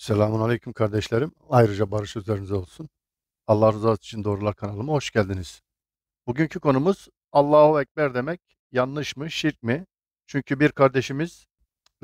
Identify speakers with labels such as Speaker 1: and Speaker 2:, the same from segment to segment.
Speaker 1: Selamun Aleyküm kardeşlerim. Ayrıca barış üzerinize olsun. Allah rızası için doğrular kanalıma hoş geldiniz. Bugünkü konumuz Allahu Ekber demek yanlış mı, şirk mi? Çünkü bir kardeşimiz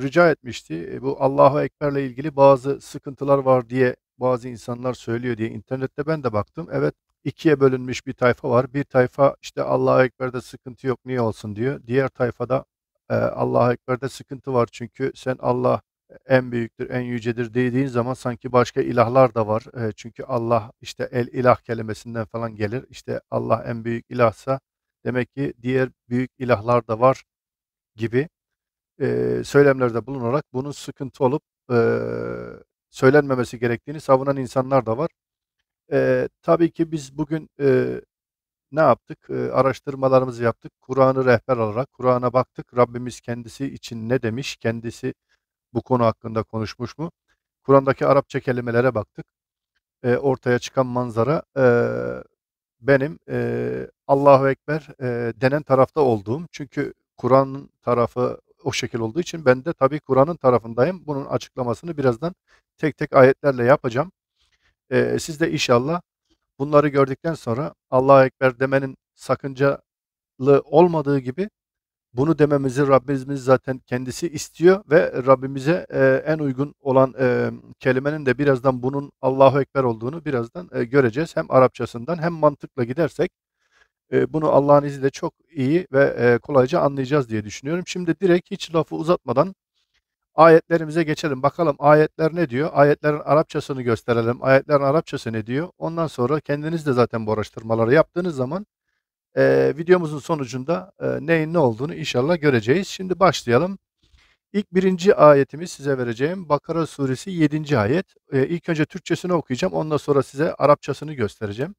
Speaker 1: rica etmişti. E, bu Allahu Ekber'le ilgili bazı sıkıntılar var diye bazı insanlar söylüyor diye internette ben de baktım. Evet ikiye bölünmüş bir tayfa var. Bir tayfa işte Allahu Ekber'de sıkıntı yok niye olsun diyor. Diğer tayfada e, Allahu Ekber'de sıkıntı var çünkü sen Allah en büyüktür, en yücedir dediğin zaman sanki başka ilahlar da var. E, çünkü Allah işte el ilah kelimesinden falan gelir. İşte Allah en büyük ilahsa demek ki diğer büyük ilahlar da var gibi e, söylemlerde bulunarak bunun sıkıntı olup e, söylenmemesi gerektiğini savunan insanlar da var. E, tabii ki biz bugün e, ne yaptık? E, araştırmalarımızı yaptık. Kur'an'ı rehber alarak Kur'an'a baktık. Rabbimiz kendisi için ne demiş? Kendisi bu konu hakkında konuşmuş mu? Kur'an'daki Arapça kelimelere baktık. E, ortaya çıkan manzara e, benim e, Allahu Ekber e, denen tarafta olduğum. Çünkü Kur'an'ın tarafı o şekil olduğu için ben de tabii Kur'an'ın tarafındayım. Bunun açıklamasını birazdan tek tek ayetlerle yapacağım. E, siz de inşallah bunları gördükten sonra Allahu Ekber demenin sakıncalı olmadığı gibi bunu dememizi Rabbimiz zaten kendisi istiyor ve Rabbimize e, en uygun olan e, kelimenin de birazdan bunun Allahu Ekber olduğunu birazdan e, göreceğiz. Hem Arapçasından hem mantıkla gidersek e, bunu Allah'ın izniyle çok iyi ve e, kolayca anlayacağız diye düşünüyorum. Şimdi direkt hiç lafı uzatmadan ayetlerimize geçelim. Bakalım ayetler ne diyor? Ayetlerin Arapçasını gösterelim. Ayetlerin Arapçası ne diyor? Ondan sonra kendiniz de zaten bu araştırmaları yaptığınız zaman e, videomuzun sonucunda e, neyin ne olduğunu inşallah göreceğiz. Şimdi başlayalım. İlk birinci ayetimi size vereceğim. Bakara suresi 7. ayet. E, ilk önce Türkçesini okuyacağım. Ondan sonra size Arapçasını göstereceğim.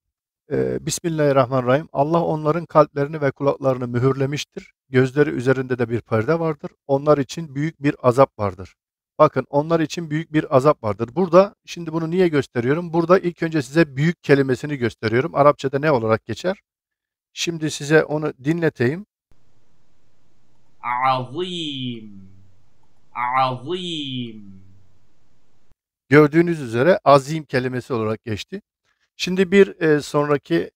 Speaker 1: E, Bismillahirrahmanirrahim. Allah onların kalplerini ve kulaklarını mühürlemiştir. Gözleri üzerinde de bir perde vardır. Onlar için büyük bir azap vardır. Bakın onlar için büyük bir azap vardır. Burada şimdi bunu niye gösteriyorum? Burada ilk önce size büyük kelimesini gösteriyorum. Arapçada ne olarak geçer? Şimdi size onu dinleteyim.
Speaker 2: Azim. Azim.
Speaker 1: Gördüğünüz üzere azim kelimesi olarak geçti. Şimdi bir e, sonraki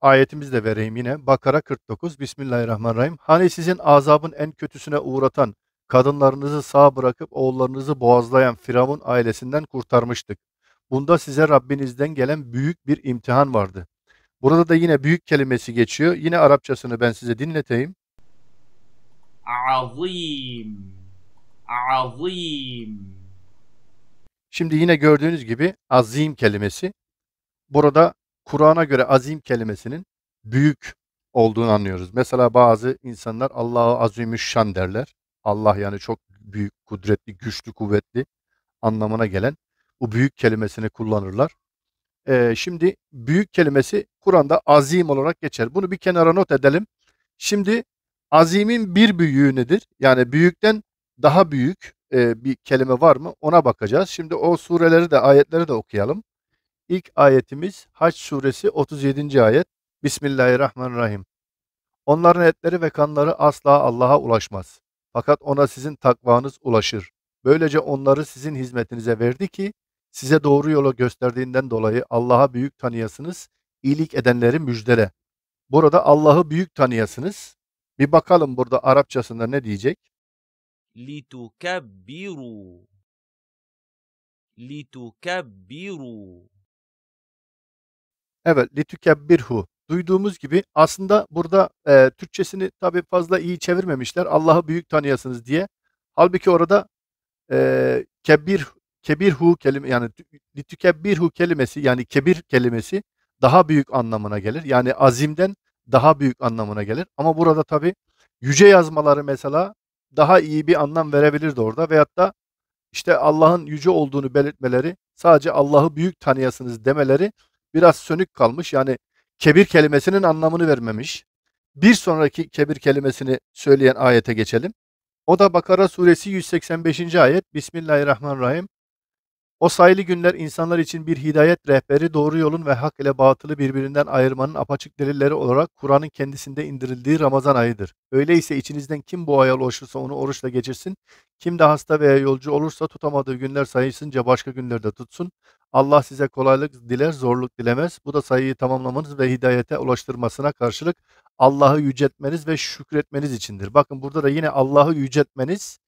Speaker 1: ayetimizi de vereyim yine. Bakara 49 Bismillahirrahmanirrahim. Hani sizin azabın en kötüsüne uğratan, kadınlarınızı sağ bırakıp oğullarınızı boğazlayan Firavun ailesinden kurtarmıştık. Bunda size Rabbinizden gelen büyük bir imtihan vardı. Burada da yine büyük kelimesi geçiyor. Yine Arapçasını ben size dinleteyim.
Speaker 2: Azim. Azim.
Speaker 1: Şimdi yine gördüğünüz gibi azim kelimesi. Burada Kur'an'a göre azim kelimesinin büyük olduğunu anlıyoruz. Mesela bazı insanlar Allah'ı azimüşşan derler. Allah yani çok büyük, kudretli, güçlü, kuvvetli anlamına gelen bu büyük kelimesini kullanırlar. E, şimdi büyük kelimesi Kur'an'da azim olarak geçer. Bunu bir kenara not edelim. Şimdi azimin bir büyüğü nedir? Yani büyükten daha büyük e, bir kelime var mı? Ona bakacağız. Şimdi o sureleri de ayetleri de okuyalım. İlk ayetimiz Haç suresi 37. ayet. Bismillahirrahmanirrahim. Onların etleri ve kanları asla Allah'a ulaşmaz. Fakat ona sizin takvanız ulaşır. Böylece onları sizin hizmetinize verdi ki size doğru yola gösterdiğinden dolayı Allah'a büyük tanıyasınız, iyilik edenleri müjdele. Burada Allah'ı büyük tanıyasınız. Bir bakalım burada Arapçasında ne diyecek?
Speaker 2: litukebbiru litukebbiru
Speaker 1: Evet, litükebbirhu. Duyduğumuz gibi aslında burada e, Türkçesini tabi fazla iyi çevirmemişler. Allah'ı büyük tanıyasınız diye. Halbuki orada e, kebbir Kebir hu kelime yani hu kelimesi yani kebir kelimesi daha büyük anlamına gelir. Yani azimden daha büyük anlamına gelir. Ama burada tabi yüce yazmaları mesela daha iyi bir anlam verebilirdi orada veyahut da işte Allah'ın yüce olduğunu belirtmeleri, sadece Allah'ı büyük tanıyasınız demeleri biraz sönük kalmış. Yani kebir kelimesinin anlamını vermemiş. Bir sonraki kebir kelimesini söyleyen ayete geçelim. O da Bakara suresi 185. ayet. Bismillahirrahmanirrahim. O sayılı günler insanlar için bir hidayet rehberi, doğru yolun ve hak ile batılı birbirinden ayırmanın apaçık delilleri olarak Kur'an'ın kendisinde indirildiği Ramazan ayıdır. Öyleyse içinizden kim bu aya ulaşırsa onu oruçla geçirsin, kim de hasta veya yolcu olursa tutamadığı günler sayısınca başka günlerde tutsun. Allah size kolaylık diler, zorluk dilemez. Bu da sayıyı tamamlamanız ve hidayete ulaştırmasına karşılık Allah'ı yüceltmeniz ve şükretmeniz içindir. Bakın burada da yine Allah'ı yüceltmeniz.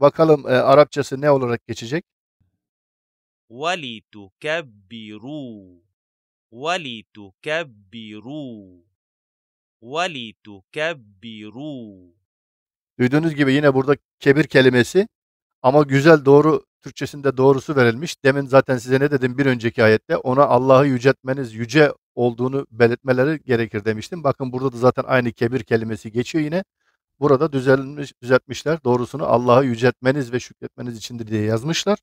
Speaker 1: Bakalım e, Arapçası ne olarak geçecek?
Speaker 2: وَلِتُكَبِّرُوا وَلِتُكَبِّرُوا وَلِتُكَبِّرُوا
Speaker 1: Duyduğunuz gibi yine burada kebir kelimesi ama güzel doğru Türkçesinde doğrusu verilmiş. Demin zaten size ne dedim bir önceki ayette? Ona Allah'ı yüceltmeniz yüce olduğunu belirtmeleri gerekir demiştim. Bakın burada da zaten aynı kebir kelimesi geçiyor yine. Burada düzelmiş, düzeltmişler. Doğrusunu Allah'ı yüceltmeniz ve şükretmeniz içindir diye yazmışlar.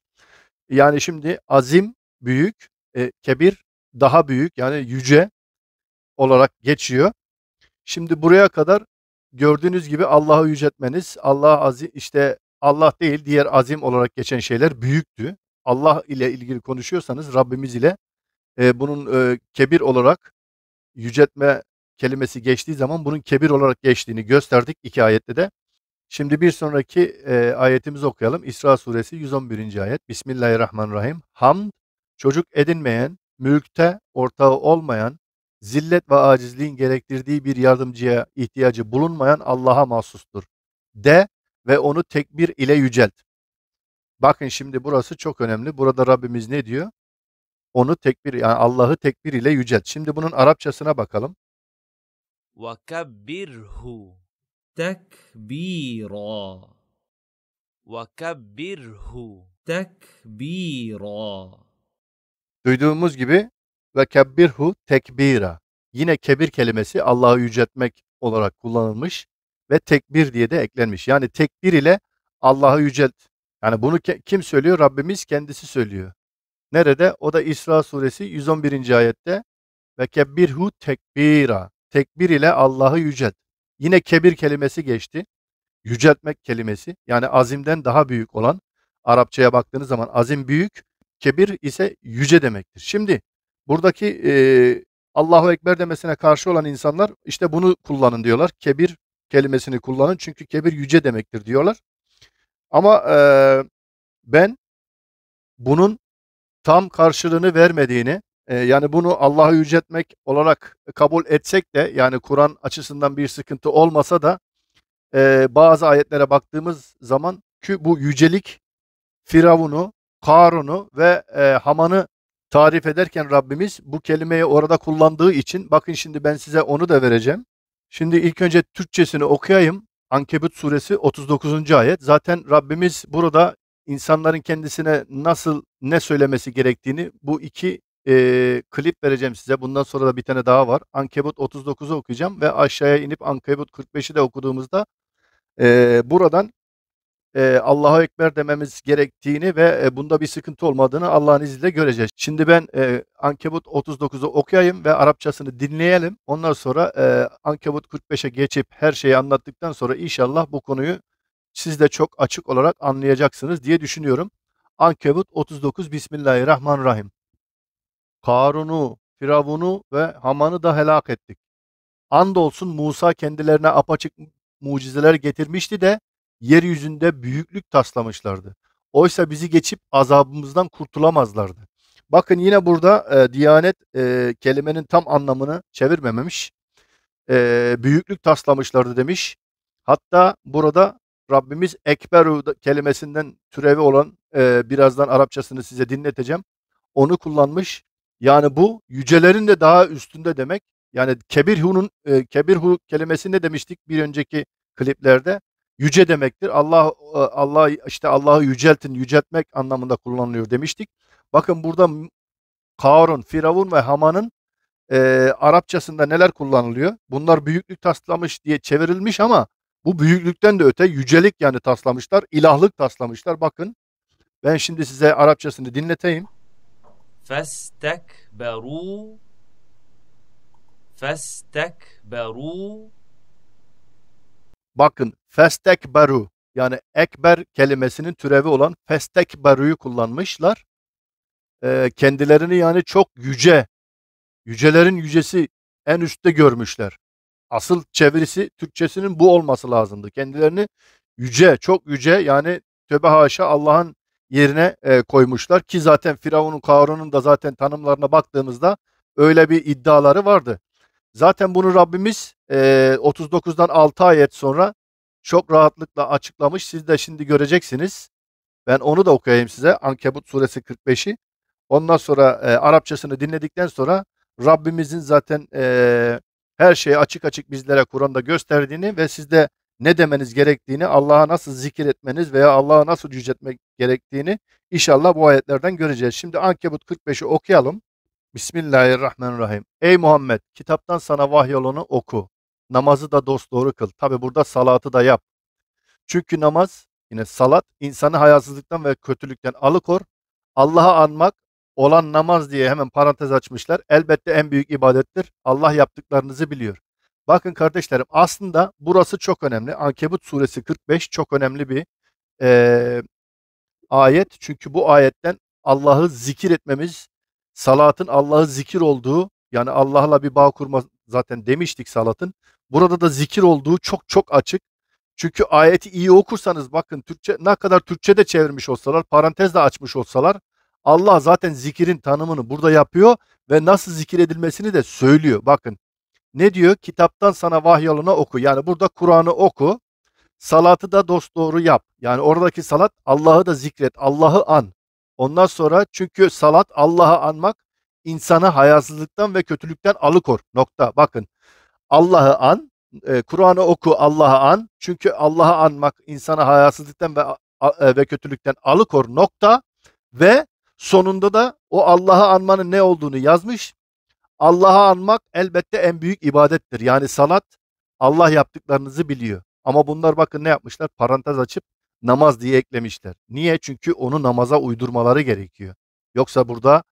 Speaker 1: Yani şimdi azim büyük, e, kebir daha büyük yani yüce olarak geçiyor. Şimdi buraya kadar gördüğünüz gibi Allah'ı yüceltmeniz, Allah azim işte Allah değil diğer azim olarak geçen şeyler büyüktü. Allah ile ilgili konuşuyorsanız Rabbimiz ile e, bunun e, kebir olarak yüceltme kelimesi geçtiği zaman bunun kebir olarak geçtiğini gösterdik iki ayette de. Şimdi bir sonraki e, ayetimizi okuyalım. İsra suresi 111. ayet. Bismillahirrahmanirrahim. Hamd, çocuk edinmeyen, mülkte ortağı olmayan, zillet ve acizliğin gerektirdiği bir yardımcıya ihtiyacı bulunmayan Allah'a mahsustur. De ve onu tekbir ile yücelt. Bakın şimdi burası çok önemli. Burada Rabbimiz ne diyor? Onu tekbir, yani Allah'ı tekbir ile yücelt. Şimdi bunun Arapçasına bakalım.
Speaker 2: وَكَبِّرْهُ tekbira ve kebbirhu
Speaker 1: tekbira Duyduğumuz gibi ve kebbirhu tekbira. Yine kebir kelimesi Allah'ı yüceltmek olarak kullanılmış ve tekbir diye de eklenmiş. Yani tekbir ile Allah'ı yücelt. Yani bunu kim söylüyor? Rabbimiz kendisi söylüyor. Nerede? O da İsra suresi 111. ayette ve kebbirhu tekbira. Tekbir ile Allah'ı yücelt. Yine kebir kelimesi geçti. Yüceltmek kelimesi yani azimden daha büyük olan Arapçaya baktığınız zaman azim büyük, kebir ise yüce demektir. Şimdi buradaki e, Allahu Ekber demesine karşı olan insanlar işte bunu kullanın diyorlar. Kebir kelimesini kullanın çünkü kebir yüce demektir diyorlar. Ama e, ben bunun tam karşılığını vermediğini, yani bunu Allah'ı yüceltmek olarak kabul etsek de yani Kur'an açısından bir sıkıntı olmasa da e, bazı ayetlere baktığımız zaman ki bu yücelik Firavun'u, Karun'u ve e, Haman'ı tarif ederken Rabbimiz bu kelimeyi orada kullandığı için bakın şimdi ben size onu da vereceğim. Şimdi ilk önce Türkçesini okuyayım. Ankebut suresi 39. ayet. Zaten Rabbimiz burada insanların kendisine nasıl ne söylemesi gerektiğini bu iki e, klip vereceğim size. Bundan sonra da bir tane daha var. Ankebut 39'u okuyacağım ve aşağıya inip Ankebut 45'i de okuduğumuzda e, buradan e, Allahu Ekber dememiz gerektiğini ve e, bunda bir sıkıntı olmadığını Allah'ın izniyle göreceğiz. Şimdi ben e, Ankebut 39'u okuyayım ve Arapçasını dinleyelim. Ondan sonra e, Ankebut 45'e geçip her şeyi anlattıktan sonra inşallah bu konuyu siz de çok açık olarak anlayacaksınız diye düşünüyorum. Ankebut 39 Bismillahirrahmanirrahim. Karun'u, Firavun'u ve Haman'ı da helak ettik. Andolsun Musa kendilerine apaçık mucizeler getirmişti de yeryüzünde büyüklük taslamışlardı. Oysa bizi geçip azabımızdan kurtulamazlardı. Bakın yine burada e, Diyanet e, kelimenin tam anlamını çevirmememiş. E, büyüklük taslamışlardı demiş. Hatta burada Rabbimiz Ekberu kelimesinden türevi olan e, birazdan Arapçasını size dinleteceğim. Onu kullanmış yani bu yücelerin de daha üstünde demek. Yani kebirhu'nun e, kebirhu kelimesi ne demiştik bir önceki kliplerde? Yüce demektir. Allah e, Allah işte Allah'ı yüceltin, yüceltmek anlamında kullanılıyor demiştik. Bakın burada Karun, Firavun ve Haman'ın e, Arapçasında neler kullanılıyor? Bunlar büyüklük taslamış diye çevrilmiş ama bu büyüklükten de öte yücelik yani taslamışlar, ilahlık taslamışlar. Bakın ben şimdi size Arapçasını dinleteyim.
Speaker 2: Festekberu Festekberu
Speaker 1: Bakın festekberu yani ekber kelimesinin türevi olan festekberu'yu kullanmışlar. Ee, kendilerini yani çok yüce, yücelerin yücesi en üstte görmüşler. Asıl çevirisi Türkçesinin bu olması lazımdı. Kendilerini yüce, çok yüce yani töbe haşa Allah'ın yerine e, koymuşlar ki zaten Firavun'un Karun'un da zaten tanımlarına baktığımızda öyle bir iddiaları vardı. Zaten bunu Rabbimiz e, 39'dan 6 ayet sonra çok rahatlıkla açıklamış. Siz de şimdi göreceksiniz. Ben onu da okuyayım size. Ankebut suresi 45'i. Ondan sonra e, Arapçasını dinledikten sonra Rabbimizin zaten e, her şeyi açık açık bizlere Kur'an'da gösterdiğini ve siz de ne demeniz gerektiğini, Allah'a nasıl zikir etmeniz veya Allah'a nasıl yüceltmek gerektiğini inşallah bu ayetlerden göreceğiz. Şimdi Ankebut 45'i okuyalım. Bismillahirrahmanirrahim. Ey Muhammed kitaptan sana vahyolunu oku. Namazı da dost doğru kıl. Tabi burada salatı da yap. Çünkü namaz yine salat insanı hayasızlıktan ve kötülükten alıkor. Allah'a anmak olan namaz diye hemen parantez açmışlar. Elbette en büyük ibadettir. Allah yaptıklarınızı biliyor. Bakın kardeşlerim aslında burası çok önemli. Ankebut suresi 45 çok önemli bir e, ayet. Çünkü bu ayetten Allah'ı zikir etmemiz, salatın Allah'ı zikir olduğu yani Allah'la bir bağ kurma zaten demiştik salatın. Burada da zikir olduğu çok çok açık. Çünkü ayeti iyi okursanız bakın Türkçe ne kadar Türkçe de çevirmiş olsalar, parantez de açmış olsalar Allah zaten zikirin tanımını burada yapıyor ve nasıl zikir edilmesini de söylüyor. Bakın ne diyor? Kitaptan sana vahyoluna oku. Yani burada Kur'an'ı oku. Salatı da dosdoğru yap. Yani oradaki salat Allah'ı da zikret. Allah'ı an. Ondan sonra çünkü salat Allah'ı anmak insanı hayasızlıktan ve kötülükten alıkor. Nokta. Bakın. Allah'ı an. E, Kur'an'ı oku Allah'ı an. Çünkü Allah'ı anmak insanı hayasızlıktan ve e, ve kötülükten alıkor. Nokta. Ve sonunda da o Allah'ı anmanın ne olduğunu yazmış. Allah'ı anmak elbette en büyük ibadettir. Yani salat Allah yaptıklarınızı biliyor. Ama bunlar bakın ne yapmışlar? Parantez açıp namaz diye eklemişler. Niye? Çünkü onu namaza uydurmaları gerekiyor. Yoksa burada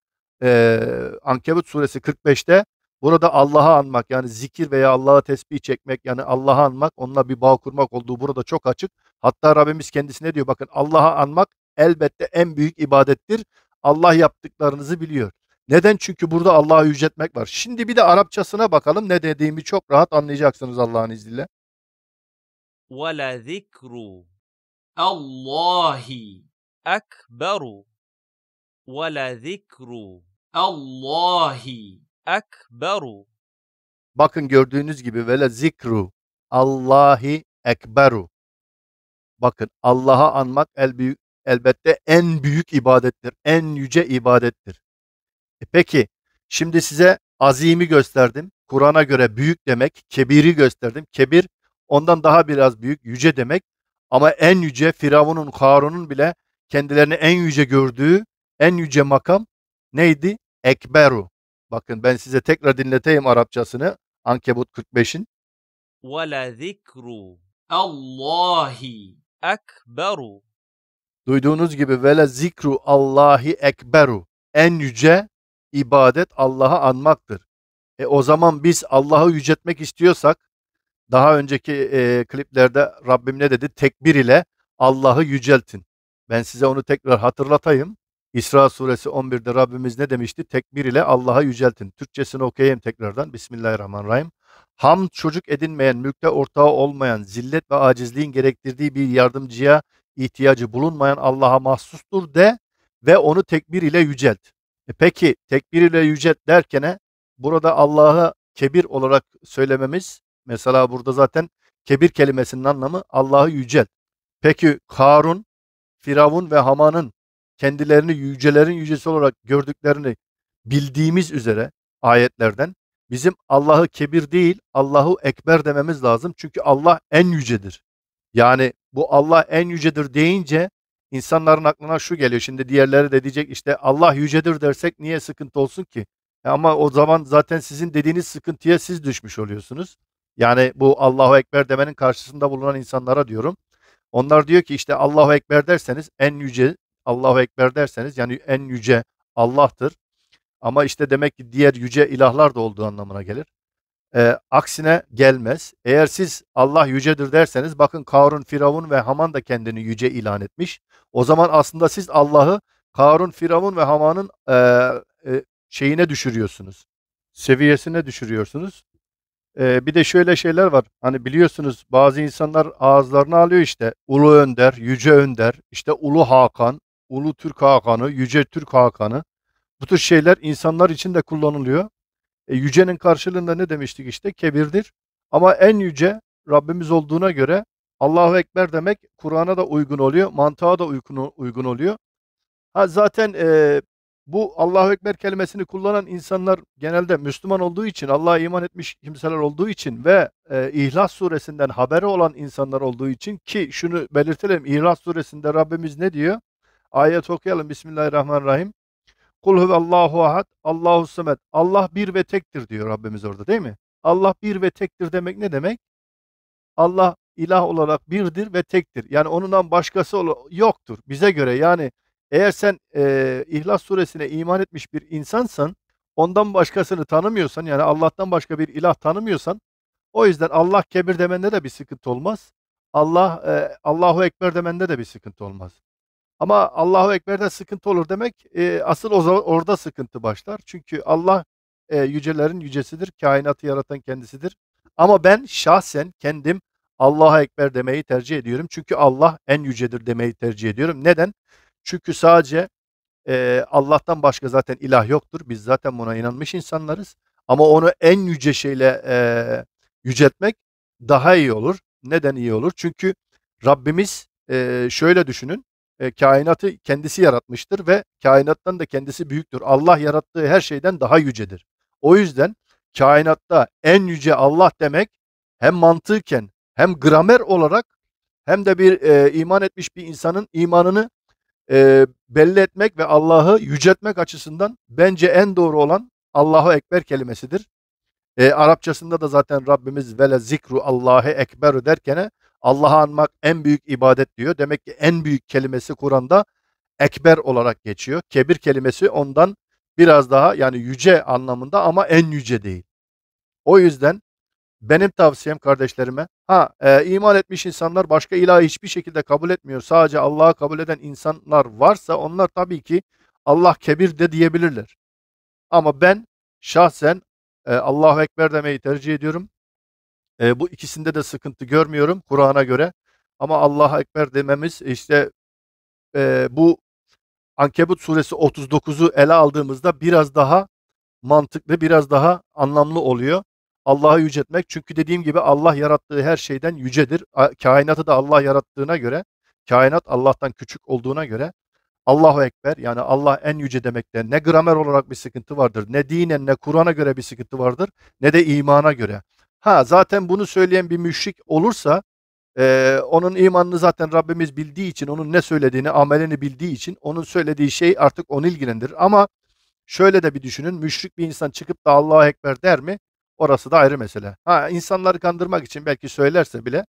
Speaker 1: e, Ankebut suresi 45'te burada Allah'ı anmak yani zikir veya Allah'a tesbih çekmek yani Allah'ı anmak onunla bir bağ kurmak olduğu burada çok açık. Hatta Rabbimiz kendisine diyor bakın Allah'ı anmak elbette en büyük ibadettir. Allah yaptıklarınızı biliyor. Neden? Çünkü burada Allah'ı yüceltmek var. Şimdi bir de Arapçasına bakalım. Ne dediğimi çok rahat anlayacaksınız Allah'ın izniyle.
Speaker 2: وَلَا ذِكْرُ اللّٰهِ أَكْبَرُ وَلَا ذِكْرُ اللّٰهِ أَكْبَرُ
Speaker 1: Bakın gördüğünüz gibi vele zikru Allahi ekberu. Bakın Allah'a anmak el büyük, elbette en büyük ibadettir. En yüce ibadettir. Peki şimdi size azimi gösterdim. Kur'an'a göre büyük demek. Kebiri gösterdim. Kebir ondan daha biraz büyük, yüce demek. Ama en yüce Firavun'un, Karun'un bile kendilerini en yüce gördüğü en yüce makam neydi? Ekberu. Bakın ben size tekrar dinleteyim Arapçasını. Ankebut 45'in.
Speaker 2: وَلَا ذِكْرُ اللّٰهِ أَكْبَرُ
Speaker 1: Duyduğunuz gibi vele zikru Allahi ekberu. En yüce ibadet Allah'a anmaktır. E o zaman biz Allah'ı yüceltmek istiyorsak daha önceki e, kliplerde Rabbim ne dedi? Tekbir ile Allah'ı yüceltin. Ben size onu tekrar hatırlatayım. İsra suresi 11'de Rabbimiz ne demişti? Tekbir ile Allah'a yüceltin. Türkçesini okuyayım tekrardan. Bismillahirrahmanirrahim. Ham çocuk edinmeyen, mülkte ortağı olmayan, zillet ve acizliğin gerektirdiği bir yardımcıya ihtiyacı bulunmayan Allah'a mahsustur de ve onu tekbir ile yücelt. E peki tekbir ile yücelt derkene burada Allah'ı kebir olarak söylememiz mesela burada zaten kebir kelimesinin anlamı Allah'ı yücel. Peki Karun, Firavun ve Haman'ın kendilerini yücelerin yücesi olarak gördüklerini bildiğimiz üzere ayetlerden bizim Allah'ı kebir değil Allah'u ekber dememiz lazım. Çünkü Allah en yücedir. Yani bu Allah en yücedir deyince insanların aklına şu geliyor. Şimdi diğerleri de diyecek işte Allah yücedir dersek niye sıkıntı olsun ki? E, ama o zaman zaten sizin dediğiniz sıkıntıya siz düşmüş oluyorsunuz. Yani bu Allahu Ekber demenin karşısında bulunan insanlara diyorum. Onlar diyor ki işte Allahu Ekber derseniz en yüce, Allahu Ekber derseniz yani en yüce Allah'tır. Ama işte demek ki diğer yüce ilahlar da olduğu anlamına gelir e, aksine gelmez. Eğer siz Allah yücedir derseniz bakın Karun, Firavun ve Haman da kendini yüce ilan etmiş. O zaman aslında siz Allah'ı Karun, Firavun ve Haman'ın e, e, şeyine düşürüyorsunuz. Seviyesine düşürüyorsunuz. E, bir de şöyle şeyler var. Hani biliyorsunuz bazı insanlar ağızlarına alıyor işte Ulu Önder, Yüce Önder, işte Ulu Hakan, Ulu Türk Hakan'ı, Yüce Türk Hakan'ı. Bu tür şeyler insanlar için de kullanılıyor. E, yücenin karşılığında ne demiştik işte? Kebirdir. Ama en yüce Rabbimiz olduğuna göre Allahu Ekber demek Kur'an'a da uygun oluyor, mantığa da uygun, uygun oluyor. Ha zaten e, bu Allahu Ekber kelimesini kullanan insanlar genelde Müslüman olduğu için, Allah'a iman etmiş kimseler olduğu için ve e, İhlas suresinden haberi olan insanlar olduğu için ki şunu belirtelim İhlas suresinde Rabbimiz ne diyor? Ayet okuyalım Bismillahirrahmanirrahim. Kul huvallahu ahad, Allahu semed. Allah bir ve tektir diyor Rabbimiz orada değil mi? Allah bir ve tektir demek ne demek? Allah ilah olarak birdir ve tektir. Yani onundan başkası yoktur bize göre. Yani eğer sen e, İhlas suresine iman etmiş bir insansan, ondan başkasını tanımıyorsan yani Allah'tan başka bir ilah tanımıyorsan o yüzden Allah kebir demende de bir sıkıntı olmaz. Allah e, Allahu ekber demende de bir sıkıntı olmaz. Ama Allahu ekberde sıkıntı olur demek e, asıl o zaman orada sıkıntı başlar. Çünkü Allah e, yücelerin yücesidir, kainatı yaratan kendisidir. Ama ben şahsen kendim Allah'a Ekber demeyi tercih ediyorum. Çünkü Allah en yücedir demeyi tercih ediyorum. Neden? Çünkü sadece e, Allah'tan başka zaten ilah yoktur. Biz zaten buna inanmış insanlarız. Ama onu en yüce şeyle e, yüceltmek daha iyi olur. Neden iyi olur? Çünkü Rabbimiz e, şöyle düşünün e, kainatı kendisi yaratmıştır ve kainattan da kendisi büyüktür. Allah yarattığı her şeyden daha yücedir. O yüzden kainatta en yüce Allah demek hem mantıken hem gramer olarak hem de bir e, iman etmiş bir insanın imanını e, belli etmek ve Allah'ı yüceltmek açısından bence en doğru olan Allahu Ekber kelimesidir. E, Arapçasında da zaten Rabbimiz vele zikru Allah'ı ekber derken Allah'ı anmak en büyük ibadet diyor. Demek ki en büyük kelimesi Kur'an'da ekber olarak geçiyor. Kebir kelimesi ondan biraz daha yani yüce anlamında ama en yüce değil. O yüzden benim tavsiyem kardeşlerime ha e, iman etmiş insanlar başka ilahı hiçbir şekilde kabul etmiyor. Sadece Allah'ı kabul eden insanlar varsa onlar tabii ki Allah kebir de diyebilirler. Ama ben şahsen e, Allahu Ekber demeyi tercih ediyorum. E, bu ikisinde de sıkıntı görmüyorum Kur'an'a göre. Ama Allah'a Ekber dememiz e, işte e, bu Ankebut suresi 39'u ele aldığımızda biraz daha mantıklı, biraz daha anlamlı oluyor. Allah'ı yüceltmek. Çünkü dediğim gibi Allah yarattığı her şeyden yücedir. Kainatı da Allah yarattığına göre, kainat Allah'tan küçük olduğuna göre Allahu Ekber yani Allah en yüce demekte ne gramer olarak bir sıkıntı vardır, ne dinen ne Kur'an'a göre bir sıkıntı vardır, ne de imana göre. Ha zaten bunu söyleyen bir müşrik olursa e, onun imanını zaten Rabbimiz bildiği için, onun ne söylediğini, amelini bildiği için onun söylediği şey artık onu ilgilendirir. Ama şöyle de bir düşünün. Müşrik bir insan çıkıp da Allah'a Ekber der mi? Orası da ayrı mesele. Ha insanları kandırmak için belki söylerse bile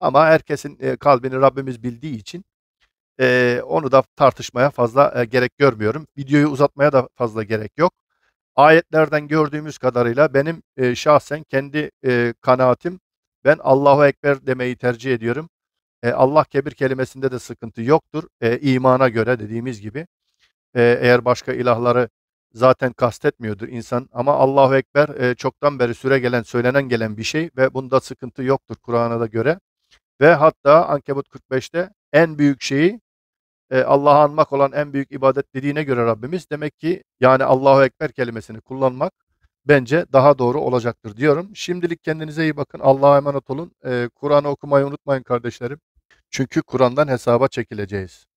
Speaker 1: ama herkesin e, kalbini Rabbimiz bildiği için e, onu da tartışmaya fazla e, gerek görmüyorum. Videoyu uzatmaya da fazla gerek yok ayetlerden gördüğümüz kadarıyla benim e, şahsen kendi e, kanaatim ben Allahu Ekber demeyi tercih ediyorum. E, Allah kebir kelimesinde de sıkıntı yoktur. E, imana göre dediğimiz gibi. E, eğer başka ilahları zaten kastetmiyordur insan. Ama Allahu Ekber e, çoktan beri süre gelen, söylenen gelen bir şey ve bunda sıkıntı yoktur Kur'an'a da göre. Ve hatta Ankebut 45'te en büyük şeyi e, Allah'ı anmak olan en büyük ibadet dediğine göre Rabbimiz demek ki yani Allahu Ekber kelimesini kullanmak bence daha doğru olacaktır diyorum. Şimdilik kendinize iyi bakın. Allah'a emanet olun. E, Kur'an'ı okumayı unutmayın kardeşlerim. Çünkü Kur'an'dan hesaba çekileceğiz.